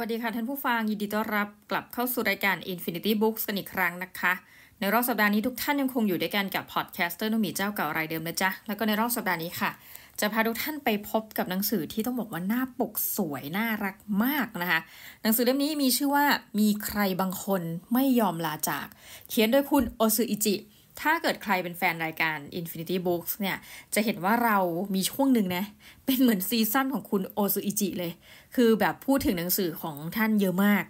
วัสดีค่ะ ท่านผู้ฟังยินดีต้อนรับกลับเข้าสู่รายการ Infinity Books กันอีกครั้งนะคะ ในรอบสัปดาห์นี้ทุกท่านยังคงอยู่ด้วยกันกับพอดแคสต์เตอร์นุมีเจ้าเก่ารายเดิมนะจ๊ะแล้วก็ในรอบสัปดาห์นี้ค่ะ จะพาทุกท่านไปพบกับหนังสือที่ต้องบอกว่าหน้าปกสวยน่ารักมากนะคะ หนังสือเล่มนี้มีชื่อว่ามีใครบางคนไม่ยอมลาจาก เขียนโดยคุณโอซูอิจิถ้าเกิดใครเป็นแฟนรายการ Infinity Books เนี่ย จะเห็นว่าเรามีช่วงหนึ่งนะ เป็นเหมือนซีซั่นของคุณโอซุอิจิเลย คือแบบพูดถึงหนังสือของท่านเยอะมาก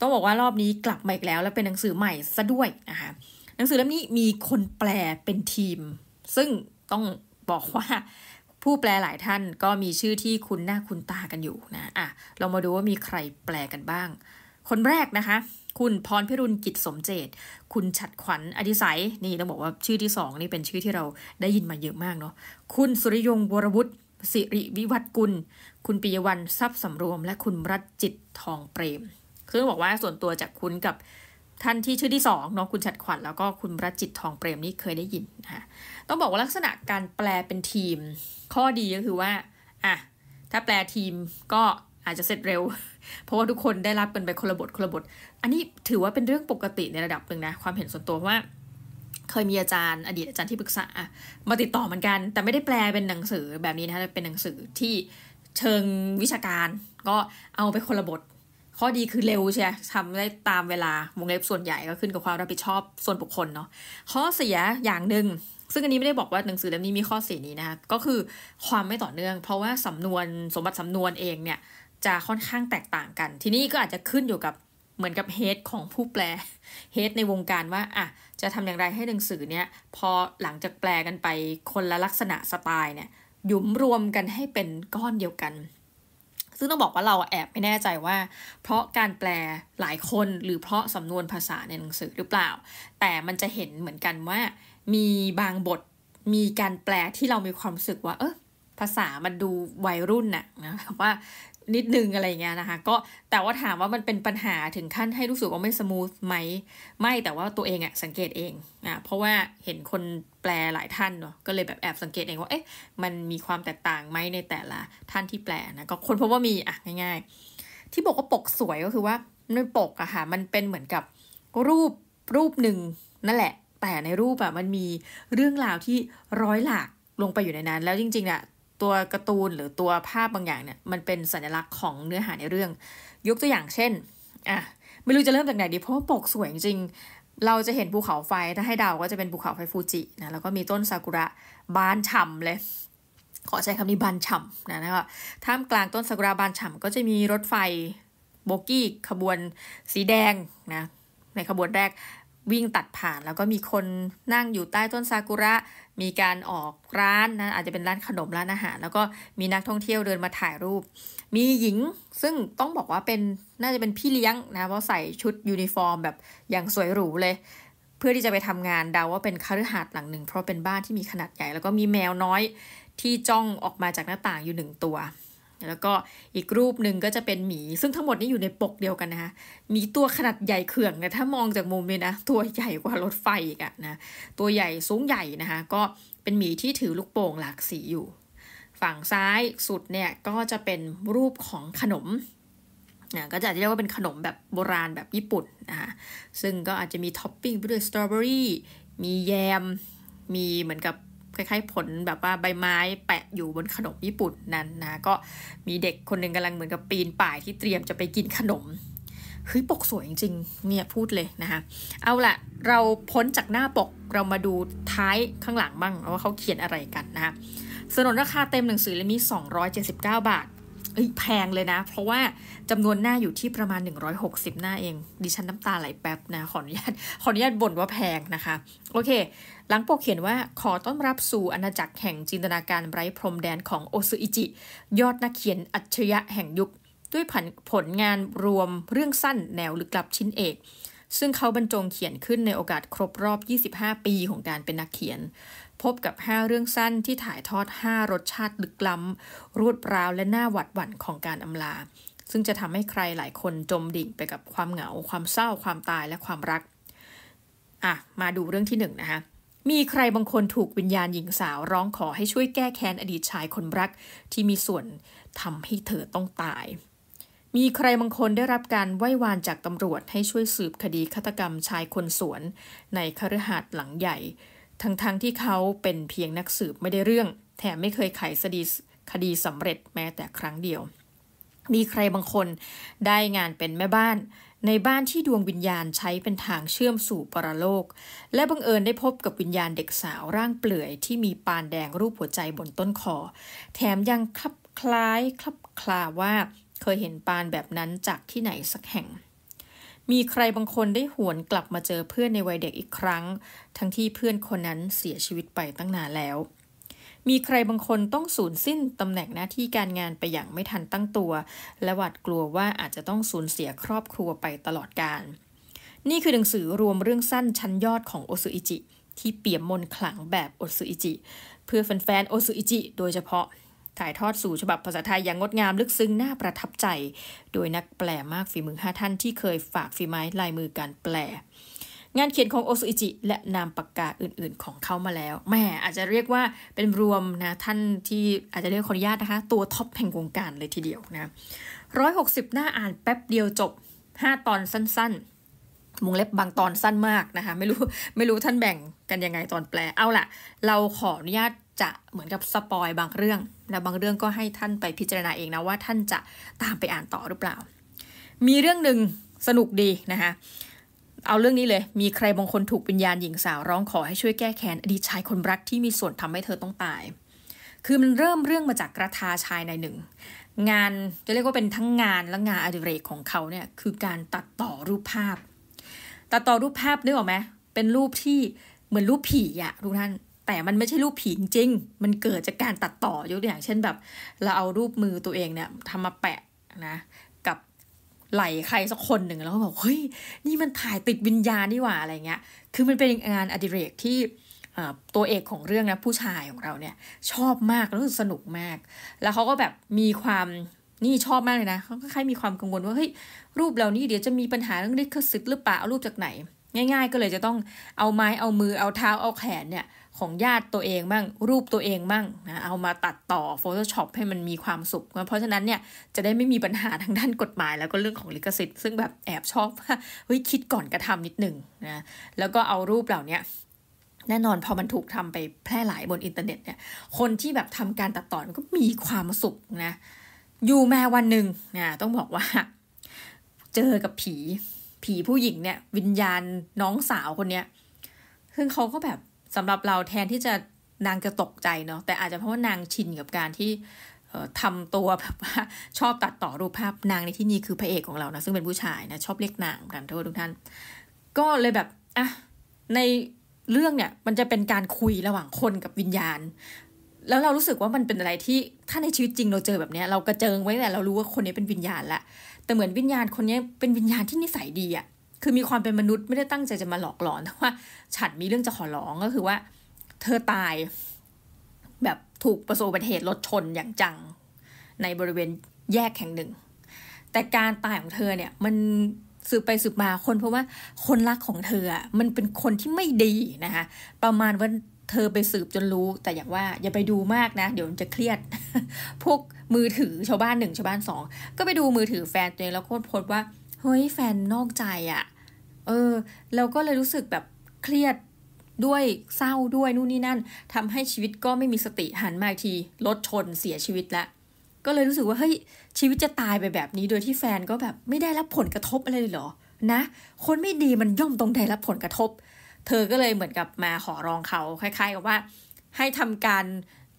ต้องบอกว่ารอบนี้กลับมาอีกแล้วและเป็นหนังสือใหม่ซะด้วยนะคะ หนังสือเล่มนี้มีคนแปลเป็นทีม ซึ่งต้องบอกว่า ผู้แปลหลายท่านก็มีชื่อที่คุณหน้าคุณตากันอยู่นะ อ่ะ เรามาดูว่ามีใครแปลกันบ้าง คนแรกนะคะคุณพรพิรุณกิจสมเจต คุณฉัดขวัญ อดิสัยนี่ต้องบอกว่าชื่อที่สองนี่เป็นชื่อที่เราได้ยินมาเยอะมากเนาะ คุณสุริยงวรวุฒิสิริวิวัฒกุล คุณปิยวันทรัพย์สำรวม และคุณรัตจิตทองเปรมคือบอกว่าส่วนตัวจากคุณกับท่านที่ชื่อที่สองเนาะคุณชัดขวัญแล้วก็คุณรัจิตทองเปรมนี่เคยได้ยินนะคะต้องบอกว่าลักษณะการแปลเป็นทีม ข้อดีก็คือว่าอ่ะถ้าแปลทีมก็อาจจะเสร็จเร็วเพราะว่าทุกคนได้รับกันไปคนละบทคนละบท อันนี้ถือว่าเป็นเรื่องปกติในระดับหนึ่งนะความเห็นส่วนตัวว่า เคยมีอาจารย์อดีตอาจารย์ที่ปรึกษามาติดต่อเหมือนกัน แต่ไม่ได้แปลเป็นหนังสือแบบนี้นะคะเป็นหนังสือที่เชิงวิชาการก็เอาไปคนละบท ข้อดีคือเร็วใช่ทำได้ตามเวลาวงเล็บส่วนใหญ่ก็ขึ้นกับความรับผิดชอบส่วนบุคคลเนาะข้อเสียอย่างหนึ่งซึ่งอันนี้ไม่ได้บอกว่าหนังสือเล่มนี้มีข้อเสียนี้นะคะก็คือความไม่ต่อเนื่อง เพราะว่าสำนวนสมบัติสำนวนเองเนี่ยจะค่อนข้างแตกต่างกัน ทีนี้ก็อาจจะขึ้นอยู่กับเหมือนกับเฮดของผู้แปล เฮดในวงการว่าอ่ะจะทำอย่างไรให้หนังสือเนี้ยพอหลังจากแปลกันไปคนละลักษณะสไตล์เนี่ยหยุมรวมกันให้เป็นก้อนเดียวกัน ซึ่งต้องบอกว่าเราแอบไม่แน่ใจว่า เพราะการแปลหลายคนหรือเพราะสำนวนภาษาในหนังสือหรือเปล่า แต่มันจะเห็นเหมือนกันว่า มีบางบทมีการแปลที่เรามีความรู้สึกว่า เออภาษามันดูวัยรุ่นน่ะนะว่านิดนึงอะไรเงี้ยนะคะก็แต่ว่าถามว่ามันเป็นปัญหาถึงขั้นให้รู้สึกว่าไม่สมูทไหมไม่แต่ว่าตัวเองอะสังเกตเองอ่ะเพราะว่าเห็นคนแปลหลายท่านเนาะก็เลยแบบแอบสังเกตเองว่าเอ๊ะมันมีความแตกต่างไหมในแต่ละท่านที่แปลนะก็คนพบว่ามีอ่ะง่ายๆ ที่บอกว่าปกสวยก็คือว่าันปกอะค่ะมันเป็นเหมือนกับรูปรูปหนึ่งนั่นแหละ แต่ในรูปอะมันมีเรื่องราวที่ร้อยหลากลงไปอยู่ในนั้น แล้วจริงๆอะตัวการ์ตูนหรือตัวภาพบางอย่างเนี่ยมันเป็นสัญลักษณ์ของเนื้อหาในเรื่อง ยกตัวอย่างเช่น อ่ะไม่รู้จะเริ่มจากไหนดีเพราะว่าปกสวยจริง เราจะเห็นภูเขาไฟถ้าให้เดาก็จะเป็นภูเขาไฟฟูจินะแล้วก็มีต้นซากุระบานฉ่าเลย ขอใช้คำนี้บานฉ่ำนะนะคะท่ามกลางต้นซากุระบานฉ่าก็จะมีรถไฟโบกี้ขบวนสีแดงนะในขบวนแรกวิ่งตัดผ่านแล้วก็มีคนนั่งอยู่ใต้ต้นซากุระ มีการออกร้านนะอาจจะเป็นร้านขนมร้านอาหารแล้วก็มีนักท่องเที่ยวเดินมาถ่ายรูป มีหญิงซึ่งต้องบอกว่าเป็นน่าจะเป็นพี่เลี้ยงนะเพราะใส่ชุดยูนิฟอร์ม แบบอย่างสวยหรูเลย เพื่อที่จะไปทำงานเดาว่าเป็นคฤหาสน์หลังหนึ่งเพราะเป็นบ้านที่มีขนาดใหญ่แล้วก็มีแมวน้อยที่จ้องออกมาจากหน้าต่างอยู่หนึ่งตัวแล้วก็อีกรูปหนึ่งก็จะเป็นหมี ซึ่งทั้งหมดนี้อยู่ในปกเดียวกันนะคะมีตัวขนาดใหญ่เขื่องนะถ้ามองจากมุมเลยนะตัวใหญ่กว่ารถไฟอีกอะนะตัวใหญ่สูงใหญ่นะคะก็เป็นหมีที่ถือลูกโป่งหลากสีอยู่ฝั่งซ้ายสุดเนี่ยก็จะเป็นรูปของขนมนะก็จะเรียกว่าเป็นขนมแบบโบราณแบบญี่ปุ่นนะคะซึ่งก็อาจจะมีท็อปปิ้งไปด้วยสตรอเบอรี่มีแยม มีเหมือนกับคล้ายๆผลแบบว่าใบไม้แปะอยู่บนขนมญี่ปุ่นนั้นนะก็มีเด็กคนหนึ่งกำลังเหมือนกับปีนป่ายที่เตรียมจะไปกินขนมเฮ้ยปกสวยจริงๆเนี่ยพูดเลยนะคะเอาละเราพ้นจากหน้าปกเรามาดูท้ายข้างหลังบ้างว่าเขาเขียนอะไรกันนะคะสนนราคาเต็มหนังสือเล่มนี้279 บาทแพงเลยนะ เพราะว่าจำนวนหน้าอยู่ที่ประมาณ 160 หน้าเอง ดิฉันน้ำตาไหลแป๊บนะ ขออนุญาตขออนุญาตบ่นว่าแพงนะคะ โอเค หลังปกเขียนว่าขอต้อนรับสู่อาณาจักรแห่งจินตนาการไร้พรมแดนของโอซุอิจิ ยอดนักเขียนอัจฉริยะแห่งยุคด้วยผลผลงานรวมเรื่องสั้นแนวลึกลับชิ้นเอก ซึ่งเขาบรรจงเขียนขึ้นในโอกาสครบรอบ 25 ปีของการเป็นนักเขียนพบกับ 5 เรื่องสั้นที่ถ่ายทอด 5 รสชาติลึกล้ำรวดราวและหน้าหวัดหวั่นของการอำลา ซึ่งจะทำให้ใครหลายคนจมดิ่งไปกับความเหงา ความเศร้าความตายและความรัก อ่ะ มาดูเรื่องที่ 1นนะคะมีใครบางคนถูกวิญญาณหญิงสาวร้องขอให้ช่วยแก้แค้นอดีต ชายคนรัก ที่มีส่วนทำให้เธอต้องตาย มีใครบางคนได้รับการไหว้วานจากตำรวจให้ช่วยสืบคดีฆาตกรรมชายคนสวนในคฤหาสน์หลังใหญ่ทั้งๆทที่เขาเป็นเพียงนักสืบไม่ได้เรื่อง แถมไม่เคยไขคดีคดีสำเร็จแม้แต่ครั้งเดียว มีใครบางคนได้งานเป็นแม่บ้าน ในบ้านที่ดวงวิญญาณใช้เป็นทางเชื่อมสู่ปรโลก และบังเอิญได้พบกับวิญญาณเด็กสาว ร่างเปลือย ที่มีปานแดงรูปหัวใจบนต้นคอ แถมยังคลับคล้ายคลับคลาว่าเคยเห็นปานแบบนั้นจากที่ไหนสักแห่งมีใครบางคนได้หวนกลับมาเจอเพื่อนในวัยเด็กอีกครั้ง ทั้งที่เพื่อนคนนั้นเสียชีวิตไปตั้งนานแล้ว มีใครบางคนต้องสูญสิ้นตำแหน่งหน้าที่การงานไปอย่างไม่ทันตั้งตัว และหวาดกลัวว่าอาจจะต้องสูญเสียครอบครัวไปตลอดกาล นี่คือหนังสือรวมเรื่องสั้นชั้นยอดของโอซุอิจิ ที่เปี่ยมมนขลังแบบโอซุอิจิ เพื่อแฟนๆโอซุอิจิ โดยเฉพาะถ่ายทอดสู่ฉบับภาษาไทย อย่างงดงามลึกซึ้งน่าประทับใจโดยนักแปลมากฝีมือห้าท่าน ที่เคยฝากฝีไม้ลายมือการแปล งานเขียนของโอซุอิจิ และนามปากกาอื่นๆของเขามาแล้ว แม่อาจจะเรียกว่าเป็นรวมนะท่านที่ อาจจะเรียกขออนุญาตนะคะ ตัวท็อปแห่งวงการเลยทีเดียวนะร้อยหกสิบหน้าอ่านแป๊บเดียวจบห้าตอนสั้นๆวงเล็บบางตอนสั้นมากนะคะไม่รู้ไม่รู้ท่านแบ่งกันยังไงตอนแปลเอาล่ะเราขออนุญาตจะเหมือนกับสปอยบางเรื่องและบางเรื่องก็ให้ท่านไปพิจารณาเองนะว่าท่านจะตามไปอ่านต่อหรือเปล่า มีเรื่องหนึ่งสนุกดีนะคะเอาเรื่องนี้เลยมีใครบางคนถูกวิญญาณหญิงสาวร้องขอให้ช่วยแก้แค้นอดีตชายคนรักที่มีส่วนทำให้เธอต้องตายคือมันเริ่มเรื่องมาจากกระทาชายในหนึ่ง งานจะเรียกว่าเป็นทั้งงานและงานอดิเรกของเขาเนี่ยคือการตัดต่อรูปภาพ ตัดต่อรูปภาพนึกออกไหมเป็นรูปที่เหมือนรูปผีอะทุกท่านแต่มันไม่ใช่รูปผีจริง มันเกิดจากการตัดต่อยกตัวอย่างเช่นแบบเราเอารูปมือตัวเองเนี่ยทำมาแปะนะกับไหลใครสักคนหนึ่งแล้วก็บอกเฮ้ยนี่มันถ่ายติดวิญญาณนี่หว่าอะไรเงี้ย คือมันเป็นงานอดิเรกที่ตัวเอกของเรื่องนะผู้ชายของเราเนี่ยชอบมากรู้สึกสนุกมาก แล้วเขาก็แบบมีความนี่ชอบมากเลยนะเขาค็ใคยมีความกังวลว่าเฮ้ยรูปเหล่านี้เดี๋ยวจะมีปัญหาเรื่องลิขสิทธิ์หรือเปล่าเอารูปจากไหน ง่าย ๆ ก็เลยจะต้องเอาไม้เอามือเอาเท้าเอาแขนเนี่ยของญาติตัวเองบ้างรูปตัวเองบ้างนะเอามาตัดต่อ Photoshop ให้มันมีความสุข เพราะฉะนั้นเนี่ยจะได้ไม่มีปัญหาทางด้านกฎหมาย แล้วก็เรื่องของลิขสิทธิ์ ซึ่งแบบแอบชอบเฮ้ยคิดก่อนกระทำนิดหนึ่งนะแล้วก็เอารูปเหล่านี้แน่นอนพอมันถูกทำไปแพร่หลายบนอินเทอร์เน็ตเนี่ย คนที่แบบทำการตัดต่อก็มีความสุขนะอยู่แม่วันหนึ่งนะต้องบอกว่า เจอกับผีผีผู้หญิงเนี่ยวิญญาณน้องสาวคนเนี้ยซึ่งเขาก็แบบสำหรับเราแทนที่จะนางจะตกใจเนาะแต่อาจจะเพราะว่านางชินกับการที่ทำตัวแบบว่าชอบตัดต่อรูปภาพนางในที่นี้คือพระเอกของเรานะซึ่งเป็นผู้ชายนะชอบเรียกนางกันทุกทุกท่าน ก็เลยแบบอ่ะในเรื่องเนี่ยมันจะเป็นการคุยระหว่างคนกับวิญญาณ แล้วเรารู้สึกว่ามันเป็นอะไรที่ถ้าในชีวิตจริงเราเจอแบบนี้เรากระเจิงไว้แต่เรารู้ว่าคนนี้เป็นวิญญาณละแต่เหมือนวิญญาณคนนี้เป็นวิญญาณที่นิสัยดีอะคือมีความเป็นมนุษย์ไม่ได้ตั้งใจจะมาหลอกหลอนแต่ว่า ฉันมีเรื่องจะขอร้องก็คือว่า เธอตายแบบถูกประสบอุบัติเหตุรถชนอย่างจังในบริเวณแยกแห่งหนึ่ง แต่การตายของเธอเนี่ย มันสืบไปสืบมาคนเพราะว่าคนรักของเธอ มันเป็นคนที่ไม่ดีนะคะประมาณว่าเธอไปสืบจนรู้ แต่อย่างว่าอย่าไปดูมากนะ เดี๋ยวจะเครียด พวกมือถือชาวบ้านหนึ่งชาวบ้านสองก็ไปดูมือถือแฟนตัวเองแล้วก็พบว่าเฮ้ยแฟนนอกใจอะ่ะ เออเราก็เลยรู้สึกแบบเครียดด้วยเศร้าด้วยนู่นนี่นั่น ทำให้ชีวิตก็ไม่มีสติหันมาที รถชนเสียชีวิตละก็เลยรู้สึกว่าเฮ้ยชีวิตจะตายไปแบบนี้ โดยที่แฟนก็แบบไม่ได้รับผลกระทบอะไรเลยเหรอ นะ คนไม่ดีมันย่อมต้องได้รับผลกระทบ เธอก็เลยเหมือนกับมาขอร้องเขาคล้าย ๆ กับว่า ให้ทำการ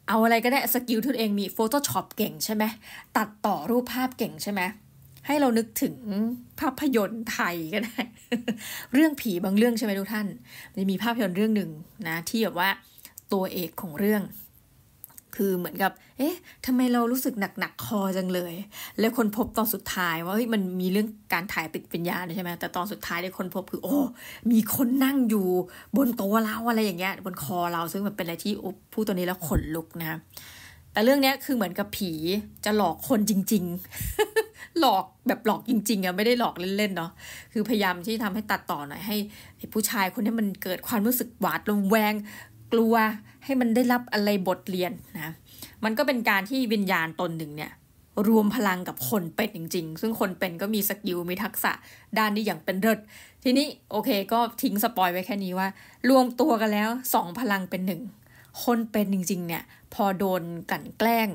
เอาอะไรก็ได้สกิลที่ตัวเองมีโฟโต้ช็อปเก่งใช่ไหมตัดต่อรูปภาพเก่งใช่ไหมให้เรานึกถึงภาพยนตร์ไทยก็ได้เรื่องผีบางเรื่องใช่ไหมทุกท่านจะมีภาพยนตร์เรื่องหนึ่งนะที่แบบว่าตัวเอกของเรื่อง คือเหมือนกับ เอ๊ะทำไมเรารู้สึกหนักๆคอจังเลย แล้วคนพบตอนสุดท้ายว่าเฮ้ยมันมีเรื่องการถ่ายติดเป็นยาใช่ไหมแต่ตอนสุดท้ายได้คนพบคือโอ้มีคนนั่งอยู่บนตัวเราอะไรอย่างเงี้ยบนคอเราซึ่งมันเป็นอะไรที่พูดตัวนี้แล้วขนลุกนะแต่เรื่องนี้คือเหมือนกับผีจะหลอกคนจริง ๆหลอกแบบหลอกจริงๆอะไม่ได้หลอกเล่นๆเนาะคือพยายามที่ทำให้ตัดต่อหน่อยให้ผู้ชายคนนี้มันเกิดความรู้สึกหวาดระแวงกลัวให้มันได้รับอะไรบทเรียนนะมันก็เป็นการที่วิญญาณตนหนึ่งเนี่ยรวมพลังกับคนเป็นจริงๆ ซึ่งคนเป็นก็มีสกิล มีทักษะด้านนี้อย่างเป็นเลิศทีนี้โอเคก็ทิ้งสปอยไว้แค่นี้ว่า รวมตัวกันแล้วสองพลังเป็นหนึ่งคนเป็นจริงๆเนี่ยพอโดนกันแกล้ง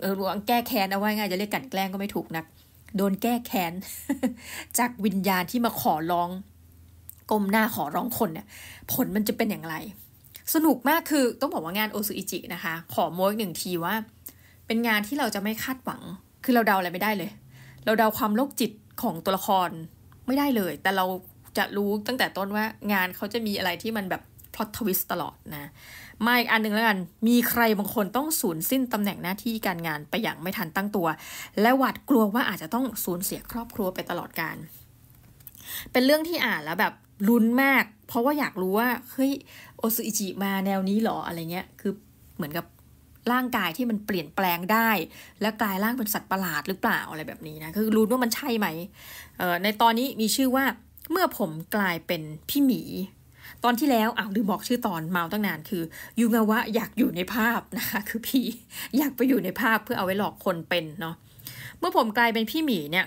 เออแก้แค้นเอาไว้ง่ายจะเรียกกันแกล้งก็ไม่ถูกนะักโดนแก้แค้น จากวิญญาณที่มาขอร้องก้มหน้าขอร้องคนเนี่ย ผลมันจะเป็นอย่างไร สนุกมากคือต้องบอกว่างานโอซุอิจินะคะ ขอโม้อีกหนึ่งทีว่า เป็นงานที่เราจะไม่คาดหวัง คือเราเดาอะไรไม่ได้เลย เราเดาความโรคจิตของตัวละครไม่ได้เลย แต่เราจะรู้ตั้งแต่ต้นว่า งานเขาจะมีอะไรที่มันแบบพล็อตทวิสต์ตลอดนะมาอีกอันหนึ่งแล้วกัน มีใครบางคนต้องสูญสิ้นตำแหน่งหน้าที่การงานไปอย่างไม่ทันตั้งตัว และหวาดกลัวว่าอาจจะต้องสูญเสียครอบครัวไปตลอดการ เป็นเรื่องที่อ่านแล้วแบบลุ้นมาก เพราะว่าอยากรู้ว่า เฮ้ยโอซุอิจิมาแนวนี้หรออะไรเงี้ย คือเหมือนกับร่างกายที่มันเปลี่ยนแปลงได้ และกลายร่างเป็นสัตว์ประหลาดหรือเปล่าอะไรแบบนี้นะ คือรู้ว่ามันใช่ไหม ในตอนนี้มีชื่อว่าเมื่อผมกลายเป็นพี่หมีตอนที่แล้วอ้าวลืมบอกชื่อตอนเมาตั้งนานคือยูงาวะอยากอยู่ในภาพนะคะ คือผีอยากไปอยู่ในภาพเพื่อเอาไว้หลอกคนเป็นเนาะเมื่อผมกลายเป็นพี่หมีเนี่ย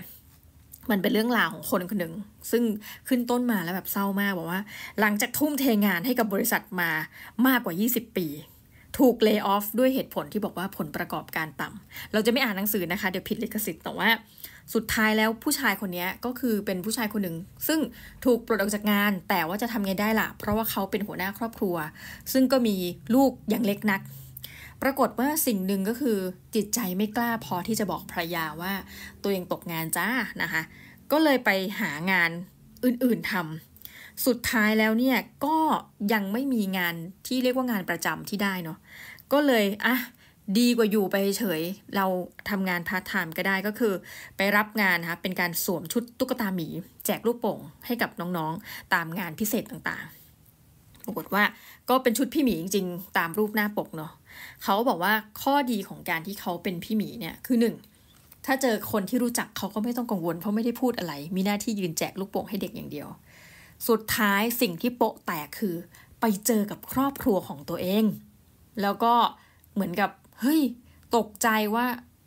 มันเป็นเรื่องราวของคนคนหนึ่งซึ่งขึ้นต้นมาแล้วแบบเศร้ามากบอกว่า หลังจากทุ่มเทงานให้กับบริษัทมามากกว่า 20 ปี ถูกเลิกออฟด้วยเหตุผลที่บอกว่าผลประกอบการต่ำเราจะไม่อ่านหนังสือนะคะเดี๋ยวผิดลิขสิทธิ์แต่ว่าสุดท้ายแล้วผู้ชายคนนี้ก็คือเป็นผู้ชายคนหนึ่ง ซึ่งถูกปลดออกจากงานแต่ว่าจะทำไงได้ละ่ะเพราะว่าเขาเป็นหัวหน้าครอบครัว ซึ่งก็มีลูกอย่างเล็กนัก ปรากฏว่าสิ่งหนึ่งก็คือจิตใจไม่กล้าพอที่จะบอกภรรยาว่า ตัวเองตกงานจ้านะคะก็เลยไปหางานอื่นๆทำสุดท้ายแล้วเนี่ยก็ยังไม่มีงานที่เรียกว่างานประจำที่ได้เนาะก็เลยอ่ะดีกว่าอยู่ไปเฉย เราทำงานพาร์ทไทม์ก็ได้ก็คือ ไปรับงานนะคะเป็นการสวมชุดตุ๊กตาหมีแจกลูกโป่งให้กับน้องๆตามงานพิเศษต่างๆ ปรากฏว่าก็เป็นชุดพี่หมีจริงๆตามรูปหน้าปกเนาะเขาบอกว่าข้อดีของการที่เขาเป็นพี่หมีเนี่ยคือหนึ่งถ้าเจอคนที่รู้จักเขาก็ไม่ต้องกังวล เพราะไม่ได้พูดอะไร มีหน้าที่ยืนแจกลูกโป่งให้เด็กอย่างเดียว สุดท้ายสิ่งที่โปะแตกคือไปเจอกับครอบครัวของตัวเอง แล้วก็เหมือนกับเฮ้ย ตกใจว่า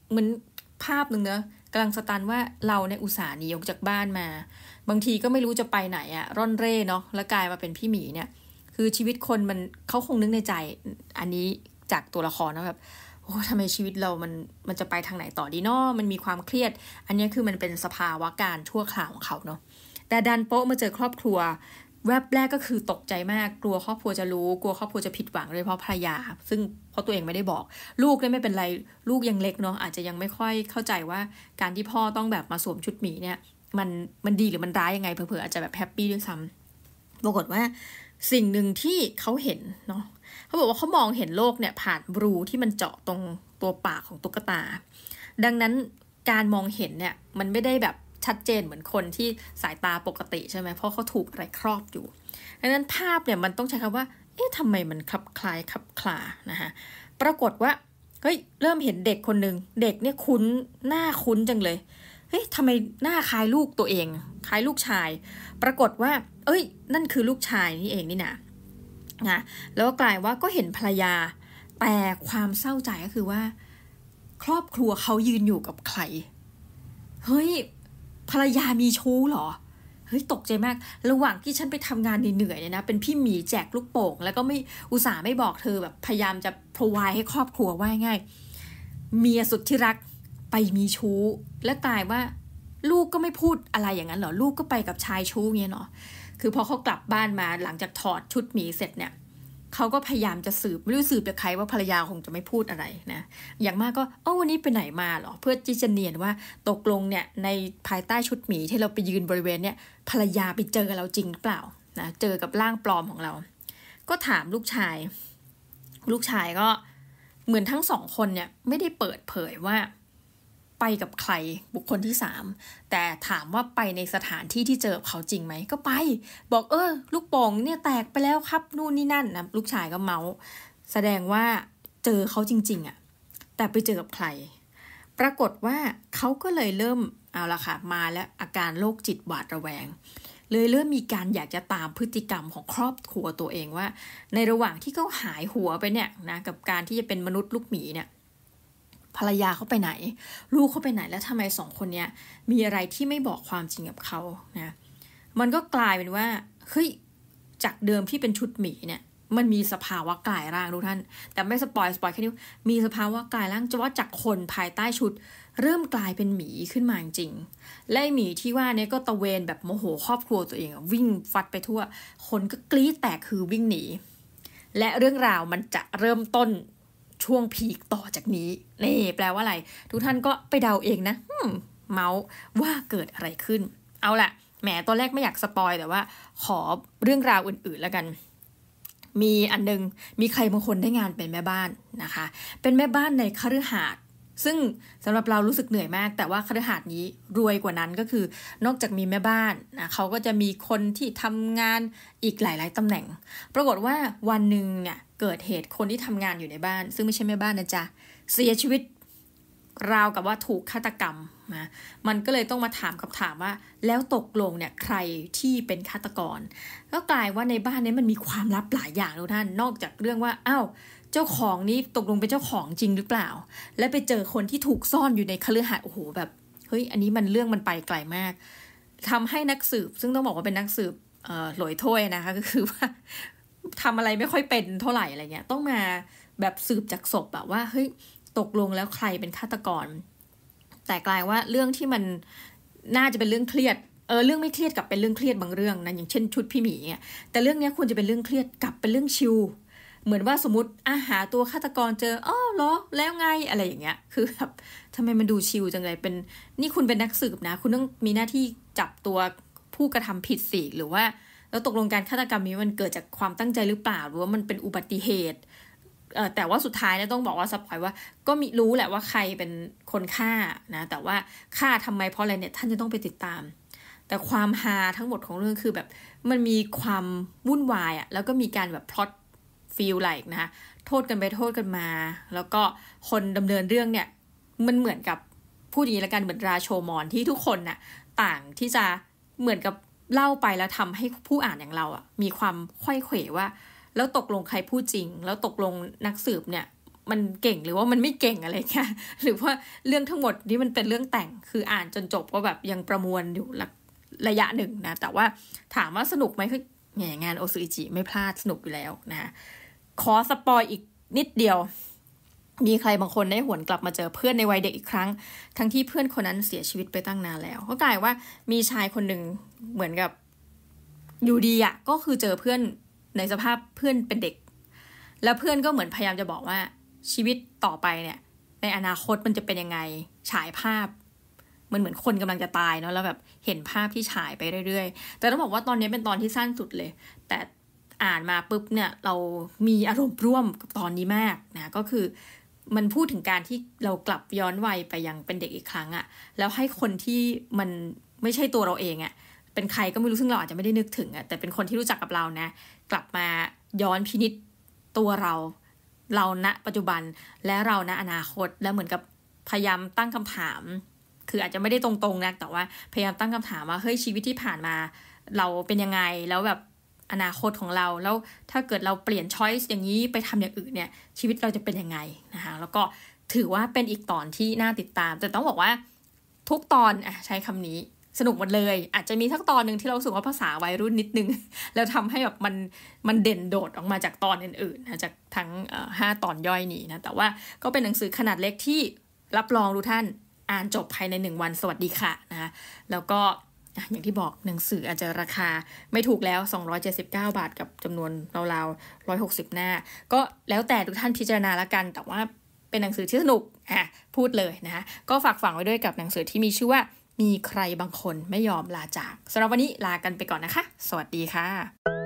เหมือนภาพหนึ่งเนอะกำลังสตันว่าเราในอุตสาห์นีออกจากบ้านมา บางทีก็ไม่รู้จะไปไหนอะร่อนเร่เนาะ แล้วกลายมาเป็นพี่หมีเนี่ย คือชีวิตคนมันเขาคงนึกในใจอันนี้จากตัวละครนะแบบ โอ้ทำไมชีวิตเรามันมันจะไปทางไหนต่อดีเนาะมันมีความเครียด อันนี้คือมันเป็นสภาวะการชั่วคราวของเขาเนาะ แต่ดันโป๊ะมาเจอครอบครัวแวบแรกก็คือตกใจมาก กลัวครอบครัวจะรู้ กลัวครอบครัวจะผิดหวังเลยเพราะภรรยา ซึ่งเพราะตัวเองไม่ได้บอก ลูกได้ไม่เป็นไร ลูกยังเล็กเนาะอาจจะยังไม่ค่อยเข้าใจว่า การที่พ่อต้องแบบมาสวมชุดหมีเนี่ย มันมันดีหรือมันร้ายยังไงเผื่ออาจจะแบบแฮปปี้ด้วยซ้ำปรากฏว่า สิ่งหนึ่งที่เขาเห็นเนาะเขาบอกว่าเขามองเห็นโลกเนี่ย ผ่านบรูที่มันเจาะตรงตัวปากของตุ๊กตา ดังนั้นการมองเห็นเนี่ยมันไม่ได้แบบชัดเจนเหมือนคนที่สายตาปกติใช่ไหมเพราะเขาถูกอะไรครอบอยู่ดังนั้นภาพเนี่ยมันต้องใช้คำว่า เอ๊ะทำไมมันคลับคลายคลับคลานะคะปรากฏว่า เฮ้ย เริ่มเห็นเด็กคนหนึ่งเด็กเนี่ยคุ้นหน้าคุ้นจังเลย เฮ้ยทำไมหน้าคล้ายลูกตัวเอง คล้ายลูกชาย ปรากฏว่า เอ้ย นั่นคือลูกชายนี่เองนี่นะนะแล้วก็กลายว่าก็เห็นภรรยา แต่ความเศร้าใจก็คือว่า ครอบครัวเขายืนอยู่กับใคร เฮ้ยภรรยามีชู้หรอ เฮ้ยตกใจมาก ระหว่างที่ฉันไปทำงานเหนื่อยเนี่ยนะ เป็นพี่หมีแจกลูกโป่ง แล้วก็ไม่ อุตส่าห์ไม่บอกเธอแบบพยายามจะพรวายให้ครอบครัวว่าง่ายเมียสุดที่รักไปมีชู้ และกลายว่าลูกก็ไม่พูดอะไรอย่างนั้นหรอ ลูกก็ไปกับชายชู้เงี้ยเนาะคือพอเขากลับบ้านมาหลังจากถอดชุดหมีเสร็จเนี่ยเขาก็พยายามจะสืบไม่รู้สืบจากใครว่าภรรยาคงจะไม่พูดอะไรนะอย่างมากก็อ้วันนี้ไปไหนมาหรอ เพื่อที่จะเนียนว่าตกลงเนี่ย ในภายใต้ชุดหมี ที่เราไปยืนบริเวณเนี่ยภรรยาไปเจอเราจริงเปล่านะเจอกับร่างปลอมของเรา ก็ถามลูกชาย ลูกชายก็เหมือนทั้งสองคนเนี่ย ไม่ได้เปิดเผยว่าไปกับใครบุคคลที่ 3 แต่ถามว่าไปในสถานที่ที่เจอเขาจริงไหมก็ไป บอกเออ ลูกโป่งเนี่ยแตกไปแล้วครับนู่นนี่นั่นนะลูกชายก็เมาส์แสดงว่าเจอเขาจริงๆอะ่ะแต่ไปเจอกับใคร ปรากฏว่าเขาก็เลยเริ่มเอาละค่ะมาแล้วอาการโรคจิตหวาดระแวง เลยเริ่มมีการอยากจะตามพฤติกรรมของครอบครัวตัวเองว่า ในระหว่างที่เขาหายหัวไปเนี่ยนะกับการที่จะเป็นมนุษย์ลูกหมีเนี่ยภรรยาเขาไปไหน ลูกเขาไปไหนแล้วทำไมสองคนเนี้ยมีอะไรที่ไม่บอกความจริงกับเขานะมันก็กลายเป็นว่า เฮ้ย จากเดิมที่เป็นชุดหมีเนี่ย มันมีสภาวะกลายร่างทุกท่าน แต่ไม่สปอยสปอยแค่นี้ มีสภาวะกลายร่างจะว่าจากคนภายใต้ชุดเริ่มกลายเป็นหมีขึ้นมาจริง และหมีที่ว่าเนี่ยก็ตะเวนแบบโมโหครอบครัวตัวเองวิ่งฟัดไปทั่ว คนก็กรี๊ดแตกคือวิ่งหนี และเรื่องราวมันจะเริ่มต้นช่วงพีคต่อจากนี้นี่แปลว่าอะไร ทุกท่านก็ไปเดาเองนะเมาส์ว่าเกิดอะไรขึ้น เอาละแหมตอนแรกไม่อยากสปอยแต่ว่า ขอเรื่องราวอื่นๆแล้วกัน มีอันนึง มีใครบางคนได้งานเป็นแม่บ้านนะคะ เป็นแม่บ้านในคฤหาสน์ซึ่งสำหรับเรารู้สึกเหนื่อยมาก แต่ว่าคฤหาสน์นี้รวยกว่านั้นก็คือนอกจากมีแม่บ้านนะเขาก็จะมีคนที่ทำงานอีกหลายๆตำแหน่งปรากฏว่าวันหนึ่งเนี่ยเกิดเหตุคนที่ทำงานอยู่ในบ้าน ซึ่งไม่ใช่แม่บ้านนะจ๊ะเสียชีวิตราวกับว่าถูกฆาตกรรมนะมันก็เลยต้องมาถามคำถามว่า แล้วตกลงเนี่ยใครที่เป็นฆาตกร ก็กลายว่าในบ้านนี้มันมีความลับหลายอย่างทุกท่านนอกจากเรื่องว่าอา้าวเจ้าของนี้ตกลงเป็นเจ้าของจริงหรือเปล่า และไปเจอคนที่ถูกซ่อนอยู่ในคฤหาสน์โอ้โห แบบ เฮ้ย อันนี้มันเรื่องมันไปไกลมาก ทำให้นักสืบ ซึ่งต้องบอกว่าเป็นนักสืบหลอยถ้วยนะคะ ก็คือว่าทำอะไรไม่ค่อยเป็นเท่าไหร่อะไรเงี้ย ต้องมาแบบสืบจากศพแบบว่า เฮ้ย ตกลงแล้วใครเป็นฆาตกร แต่กลายว่าเรื่องที่มัน น่าจะเป็นเรื่องเครียด เออ เรื่องไม่เครียดกับเป็นเรื่องเครียดบางเรื่องนะ อย่างเช่นชุดพี่หมีเนี่ยแต่ เรื่องนี้ควรจะเป็นเรื่องเครียดกับเป็นเรื่องชิลเหมือนว่าสมมติอาหาตัวฆาตกรเจออ้อเหรอแล้วไง อะไรอย่างเงี้ย คือแบบทำไมมันดูชิวจังเลย เป็นนี่คุณเป็นนักสืบนะ คุณต้องมีหน้าที่จับตัวผู้กระทำผิดสิหรือว่าแล้วตกลงการฆาตกรรมนี้ มันเกิดจากความตั้งใจหรือเปล่า หรือว่ามันเป็นอุบัติเหตุแต่ว่าสุดท้ายเนี่ยต้องบอกว่าสปอยว่า ก็มีรู้แหละว่าใครเป็นคนฆ่านะ แต่ว่าฆ่าทำไมเพราะอะไรเนี่ยท่านจะต้องไปติดตาม แต่ความฮาทั้งหมดของเรื่องคือแบบมันมีความวุ่นวายอะแล้วก็มีการแบบพล็อตฟีลไร i k นะคะโทษกันไปโทษกันมา แล้วก็คนดำเนินเรื่องเนี่ย มันเหมือนกับ พูดอย่างนี้ละกัน เหมือนราโชมอนที่ทุกคนน่ะ ต่างที่จะเหมือนกับเล่าไปแล้วทำให้ผู้อ่านอย่างเราอะ่ะ มีความค่อยเขวว่า แล้วตกลงใครพูดจริง แล้วตกลงนักสืบเนี่ย มันเก่งหรือว่ามันไม่เก่งอะไรเงี้ย หรือว่า เรื่องทั้งหมดนี่มันเป็นเรื่องแต่ง คืออ่านจนจบก็แบบยังประมวลอยู่ระยะหนึ่งนะ แต่ว่าถามว่าสนุกไหมคือ่งงานโอซูอิจิไม่พลาดสนุกอยู่แล้วนะขอสปอยอีกนิดเดียว มีใครบางคนได้หวนกลับมาเจอเพื่อนในวัยเด็ก อีกครั้ง ทั้งที่เพื่อนคนนั้นเสียชีวิตไปตั้งนานแล้วก็กลายว่ามีชายคนหนึ่งเหมือนกับอยู่ดีอะก็คือเจอเพื่อนในสภาพเพื่อนเป็นเด็ก แล้วเพื่อนก็เหมือนพยายามจะบอกว่าชีวิตต่อไปเนี่ย ในอนาคตมันจะเป็นยังไง ฉายภาพมันเหมือนคนกำลังจะตายเนาะ แล้วแบบเห็นภาพที่ฉายไปเรื่อยๆ แต่ต้องบอกว่าตอนนี้เป็นตอนที่สั้นสุดเลย แต่อ่านมาปุ๊บเนี่ยเรามีอารมณ์ร่วมกับตอนนี้มากนะ ก็คือ มันพูดถึงการที่เรากลับย้อนวัยไปยังเป็นเด็กอีกครั้งอะแล้วให้คนที่มันไม่ใช่ตัวเราเองอะเป็นใครก็ไม่รู้ ซึ่งเราอาจจะไม่ได้นึกถึงอะแต่เป็นคนที่รู้จักกับเรานะ กลับมาย้อนพินิษตัวเรา เราณ ปัจจุบัน และเราณอนาคต แล้วเหมือนกับ พยายามตั้งคำถาม คืออาจจะไม่ได้ตรงๆนะ แต่ว่าพยายามตั้งคำถามว่า เฮ้ยชีวิตที่ผ่านมา เราเป็นยังไง แล้วแบบอนาคตของเราแล้วถ้าเกิดเราเปลี่ยนช้อยส์อย่างนี้ไปทำอย่างอื่นเนี่ยชีวิตเราจะเป็นยังไงนะคะแล้วก็ถือว่าเป็นอีกตอนที่น่าติดตาม แต่ต้องบอกว่าทุกตอนอ่ะใช้คำนี้สนุกหมดเลย อาจจะมีทักตอนหนึ่งที่เราสูงว่าภาษาวัยรุ่นนิดนึงแล้วทำให้แบบมันมันเด่นโดดออกมาจากตอนอื่นๆนะจากทั้งห้าตอนย่อยนี้นะแต่ว่าก็เป็นหนังสือขนาดเล็กที่รับรองทุกท่านอ่านจบภายในหนึ่งวัน สวัสดีค่ะนะแล้วก็อย่างที่บอกหนังสืออาจจะราคาไม่ถูกแล้ว 279 บาทกับจำนวนราวๆ160 หน้า ก็แล้วแต่ทุกท่านพิจารณาละกัน แต่ว่าเป็นหนังสือที่สนุกอ่ะพูดเลยนะะก็ฝากฝังไว้ด้วยกับหนังสือที่มีชื่อว่ามีใครบางคนไม่ยอมลาจากสำหรับวันนี้ลากันไปก่อนนะคะ สวัสดีค่ะ